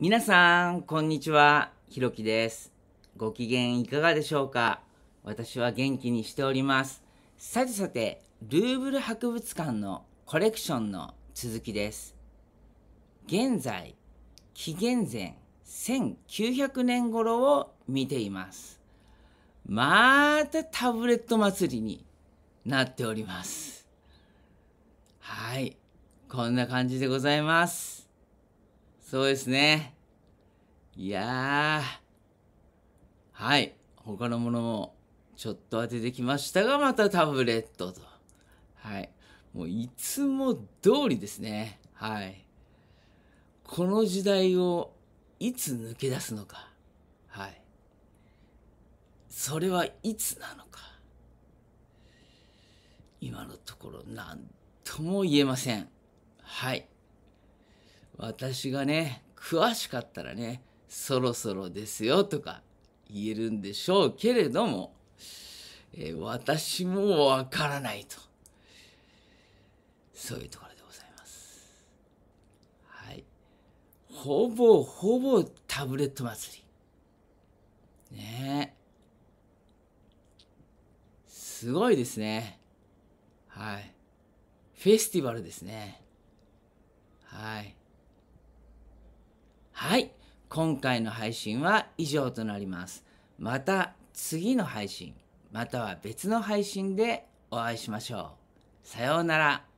皆さん、こんにちは。ひろきです。ご機嫌いかがでしょうか私は元気にしております。さてさて、ルーブル博物館のコレクションの続きです。現在、紀元前1900年頃を見ています。またタブレット祭りになっております。はい。こんな感じでございます。そうですね。いやはい。他のものもちょっと当ててきましたが、またタブレットと。はい。もういつも通りですね。はい。この時代をいつ抜け出すのか。はい。それはいつなのか。今のところ何とも言えません。はい。私がね、詳しかったらね、そろそろですよとか言えるんでしょうけれども、えー、私もわからないと。そういうところでございます。はい。ほぼほぼタブレット祭り。ねすごいですね。はい。フェスティバルですね。はい。今回の配信は以上となります。また次の配信、または別の配信でお会いしましょう。さようなら。